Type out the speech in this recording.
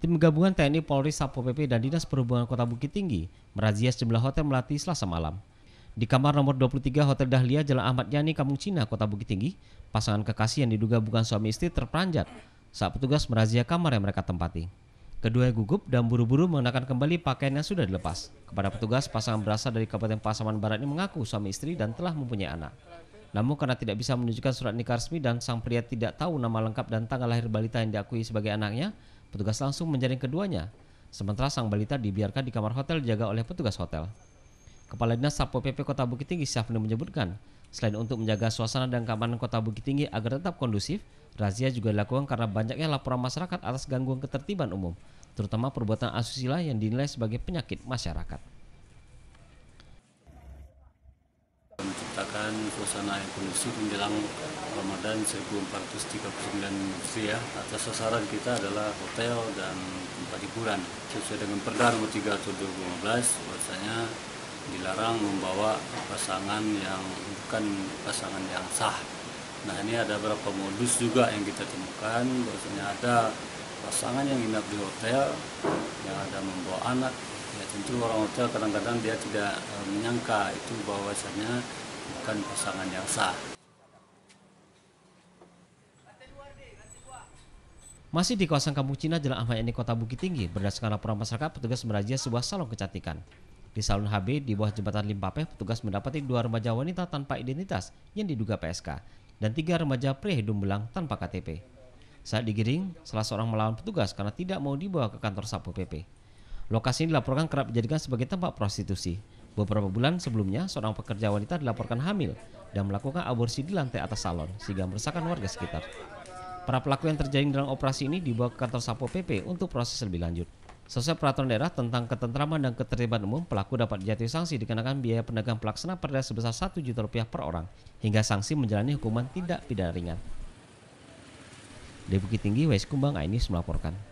Tim gabungan TNI, Polri, Satpol PP, dan Dinas Perhubungan Kota Bukit Tinggi merazia sejumlah hotel melati selasa malam. Di kamar nomor 23 Hotel Dahlia Jalan Ahmad Yani, Kampung Cina, Kota Bukit Tinggi, pasangan kekasih yang diduga bukan suami istri terperanjat saat petugas merazia kamar yang mereka tempati. Keduanya gugup dan buru-buru mengenakan kembali pakaian yang sudah dilepas. Kepada petugas, pasangan berasal dari Kabupaten Pasaman Barat ini mengaku suami istri dan telah mempunyai anak. Namun karena tidak bisa menunjukkan surat nikah resmi dan sang pria tidak tahu nama lengkap dan tanggal lahir balita yang diakui sebagai anaknya, Petugas langsung menjaring keduanya. Sementara sang balita dibiarkan di kamar hotel dijaga oleh petugas hotel. Kepala Dinas Satpol PP Kota Bukit Tinggi Syafni menyebutkan, selain untuk menjaga suasana dan keamanan Kota Bukit Tinggi agar tetap kondusif, razia juga dilakukan karena banyaknya laporan masyarakat atas gangguan ketertiban umum, terutama perbuatan asusila yang dinilai sebagai penyakit masyarakat. suasana yang kondusif menjelang Ramadan 1439 Hijriah atas sasaran kita adalah hotel dan tempat hiburan. Sesuai dengan Perda nomor 3 atau 2015, bahwasanya dilarang membawa pasangan yang bukan pasangan yang sah. Nah ini ada beberapa modus juga yang kita temukan, bahwasanya ada pasangan yang inap di hotel yang ada membawa anak ya tentu orang hotel kadang-kadang dia tidak eh, menyangka itu bahwasanya bukan pasangan yang sah. Masih di kawasan Kampung Cina, Jalan Ahmad Yani, Kota Bukit Tinggi, berdasarkan laporan masyarakat, petugas merazia sebuah salon kecantikan. Di salon HB di bawah jembatan Limpapeh, petugas mendapati dua remaja wanita tanpa identitas yang diduga PSK dan tiga remaja pria hidung belang tanpa KTP. Saat digiring, salah seorang melawan petugas karena tidak mau dibawa ke kantor Satpol PP. Lokasi ini dilaporkan kerap dijadikan sebagai tempat prostitusi. Beberapa bulan sebelumnya, seorang pekerja wanita dilaporkan hamil dan melakukan aborsi di lantai atas salon sehingga meresahkan warga sekitar. Para pelaku yang terjaring dalam operasi ini dibawa ke kantor Sapo PP untuk proses lebih lanjut. Sesuai peraturan daerah tentang ketentraman dan keterlibatan umum, pelaku dapat dijatuhi sanksi dikenakan biaya pendagang pelaksana perda sebesar 1 juta rupiah per orang hingga sanksi menjalani hukuman tidak pidana ringan. Di Bukit Tinggi, Wais Kumbang, Ainis melaporkan.